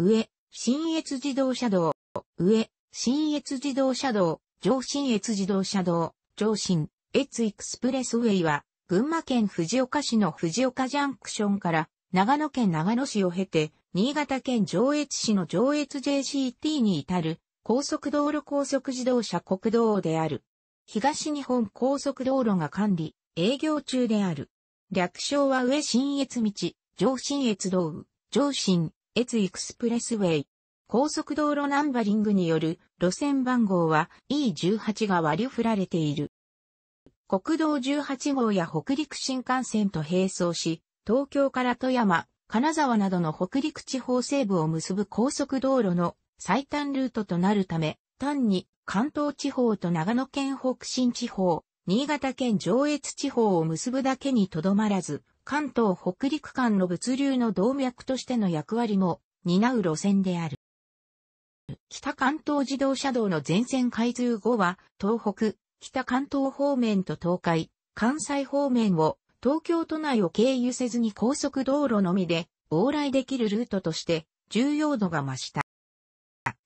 上、新越自動車道、上、新越自動車道、上新越自動車道、上新、越エクスプレスウェイは、群馬県藤岡市の藤岡ジャンクションから、長野県長野市を経て、新潟県上越市の上越 JCT に至る、高速道路高速自動車国道である。東日本高速道路が管理、営業中である。略称は上新越道、上新越道、上新、越エクスプレスウェイ。高速道路ナンバリングによる路線番号は E18 が割り振られている。国道18号や北陸新幹線と並走し、東京から富山、金沢などの北陸地方西部を結ぶ高速道路の最短ルートとなるため、単に関東地方と長野県北新地方、新潟県上越地方を結ぶだけにとどまらず、関東北陸間の物流の動脈としての役割も担う路線である。北関東自動車道の全線開通後は、東北、北関東方面と東海、関西方面を東京都内を経由せずに高速道路のみで往来できるルートとして重要度が増した。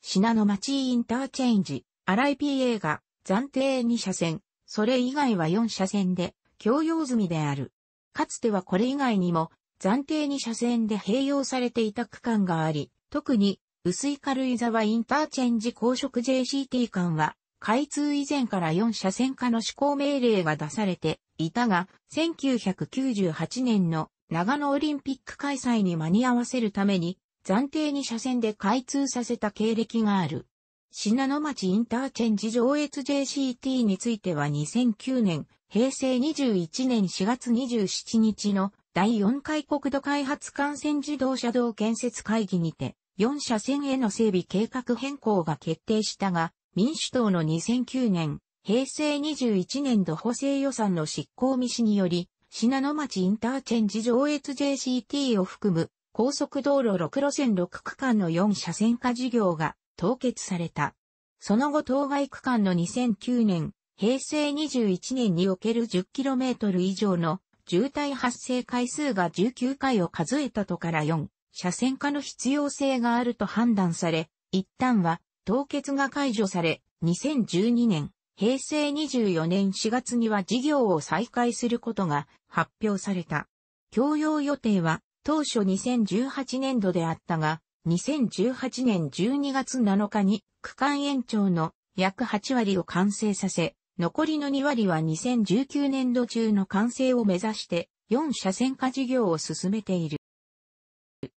品の町インターチェンジ、RIPA が暫定2車線、それ以外は4車線で共用済みである。かつてはこれ以外にも、暫定に車線で併用されていた区間があり、特に、薄い軽井沢インターチェンジ高速 JCT 間は、開通以前から4車線化の施行命令が出されていたが、1998年の長野オリンピック開催に間に合わせるために、暫定に車線で開通させた経歴がある。信濃町インターチェンジ上越 JCT については2009年平成21年4月27日の第4回国土開発幹線自動車道建設会議にて、4車線への整備計画変更が決定したが、民主党の2009年、平成21年度補正予算の執行見市により、品野町インターチェンジ上越 JCT を含む高速道路6路線6区間の4車線化事業が凍結された。その後当該区間の2009年平成21年における 10km 以上の渋滞発生回数が19回を数えたとから4、車線化の必要性があると判断され、一旦は凍結が解除され、2012年、平成24年4月には事業を再開することが発表された。供用予定は当初2018年度であったが、2018年12月7日に区間延長の約8割を完成させ、残りの2割は2019年度中の完成を目指して4車線化事業を進めている。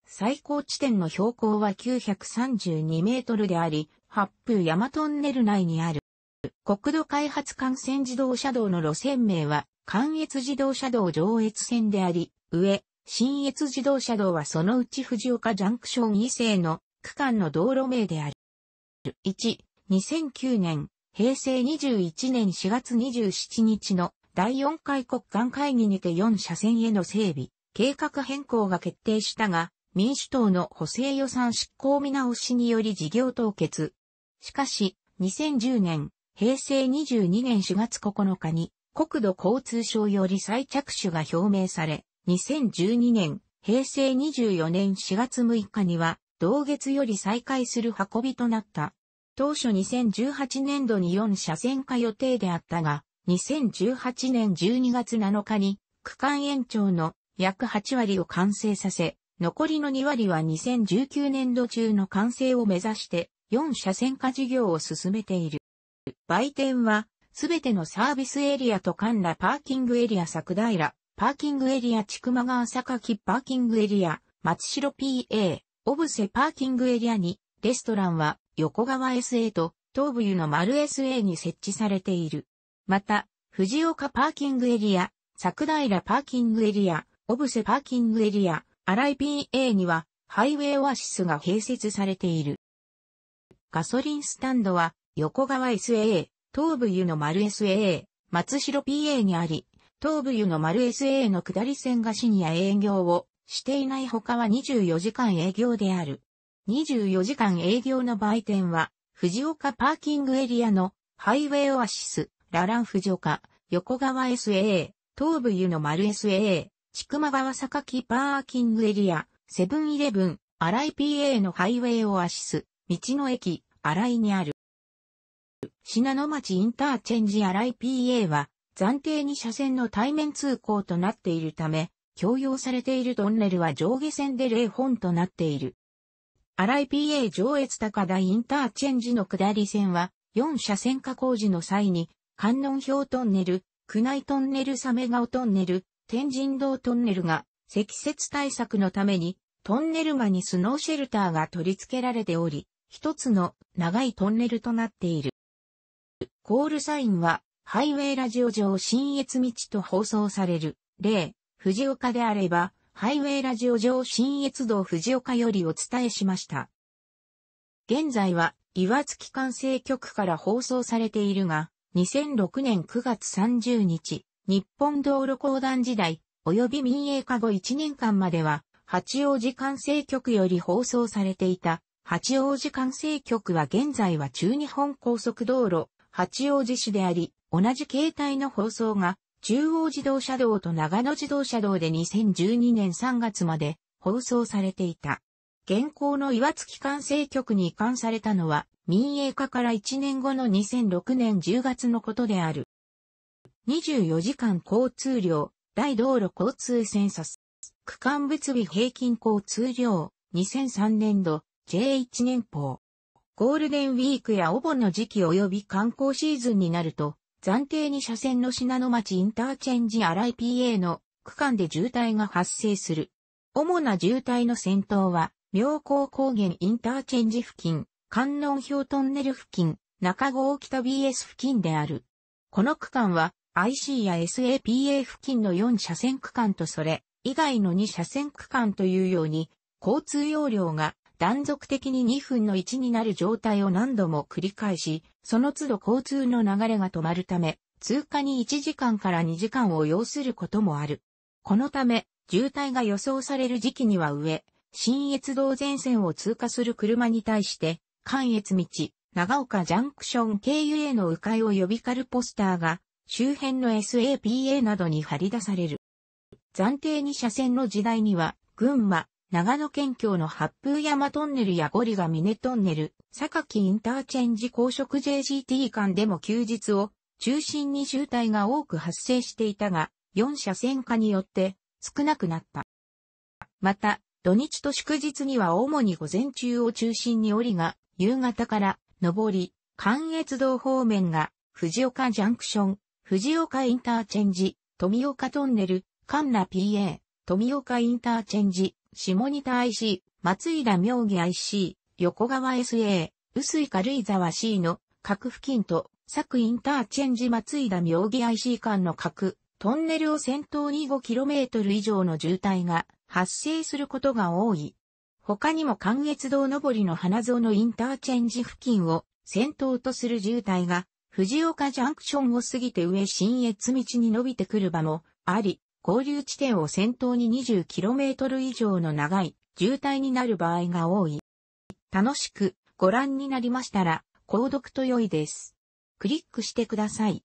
最高地点の標高は932メートルであり、八風山トンネル内にある。国土開発幹線自動車道の路線名は、関越自動車道上越線であり、上、新越自動車道はそのうち藤岡ジャンクション2世の区間の道路名である。1、2009年、平成21年4月27日の第4回国間会議にて4車線への整備、計画変更が決定したが、民主党の補正予算執行見直しにより事業凍結。しかし、2010年、平成22年4月9日に、国土交通省より再着手が表明され、2012年、平成24年4月6日には、同月より再開する運びとなった。当初2018年度に4車線化予定であったが、2018年12月7日に区間延長の約8割を完成させ、残りの2割は2019年度中の完成を目指して4車線化事業を進めている。売店は、すべてのサービスエリアと神羅パーキングエリア桜平、パーキングエリア千曲川榊パーキングエリア、松代 PA、小布施パーキングエリアに、レストランは、横川 SA と東武湯の丸 SA に設置されている。また、藤岡パーキングエリア、桜平パーキングエリア、小布施パーキングエリア、荒井 PA には、ハイウェイオアシスが併設されている。ガソリンスタンドは、横川 SA、東武湯の丸 SA、松代 PA にあり、東武湯の丸 SA の下り線がシニア営業をしていない他は24時間営業である。24時間営業の売店は、藤岡パーキングエリアのハイウェイオアシス、ララン藤岡、横川 SA、a 東武湯の丸 SA、a 千曲川榊パーキングエリア、セブンイレブン、荒井 PA のハイウェイオアシス、道の駅、荒井にある。品野町インターチェンジ荒井 PA は、暫定に車線の対面通行となっているため、共用されているトンネルは上下線で0本となっている。荒井 PA 上越高田インターチェンジの下り線は、4車線化工事の際に、観音表トンネル、宮内トンネルサメ顔トンネル、天神道トンネルが、積雪対策のために、トンネル間にスノーシェルターが取り付けられており、一つの長いトンネルとなっている。コールサインは、ハイウェイラジオ上新越道と放送される。例、藤岡であれば、ハイウェイラジオ上新越道藤岡よりお伝えしました。現在は岩槻管制局から放送されているが、2006年9月30日、日本道路公団時代、及び民営化後1年間までは、八王子管制局より放送されていた、八王子管制局は現在は中日本高速道路、八王子市であり、同じ形態の放送が中央自動車道と長野自動車道で2012年3月まで放送されていた。現行の岩槻管制局に移管されたのは民営化から1年後の2006年10月のことである。24時間交通量、大道路交通センサス、区間物理平均交通量、2003年度、J1 年報。ゴールデンウィークやお盆の時期及び観光シーズンになると、暫定に車線の品の町インターチェンジ RIPA の区間で渋滞が発生する。主な渋滞の先頭は、妙高高原インターチェンジ付近、観音表トンネル付近、中郷北 BS 付近である。この区間は IC や SAPA 付近の4車線区間とそれ以外の2車線区間というように交通容量が断続的に2分の1になる状態を何度も繰り返し、その都度交通の流れが止まるため、通過に1時間から2時間を要することもある。このため、渋滞が予想される時期には上、新越道前線を通過する車に対して、関越道、長岡ジャンクション経由への迂回を呼びかるポスターが、周辺の SAPA などに貼り出される。暫定に車線の時代には、群馬、長野県境の八風山トンネルやゴリガ峰トンネル、榊インターチェンジ高速 JGT 間でも休日を中心に渋滞が多く発生していたが、4車線化によって少なくなった。また、土日と祝日には主に午前中を中心に折りが、夕方から上り、関越道方面が、藤岡ジャンクション、藤岡インターチェンジ、富岡トンネル、神奈 PA、富岡インターチェンジ、下仁田 IC、松井妙義 IC、横川 SA、薄井軽井沢 C の各付近と、佐久インターチェンジ松井妙義 IC 間の各、トンネルを先頭に 5km 以上の渋滞が発生することが多い。他にも関越道上りの花園インターチェンジ付近を先頭とする渋滞が、藤岡ジャンクションを過ぎて上新越道に伸びてくる場もあり、合流地点を先頭に 20km 以上の長い渋滞になる場合が多い。楽しくご覧になりましたら、購読と良いです。クリックしてください。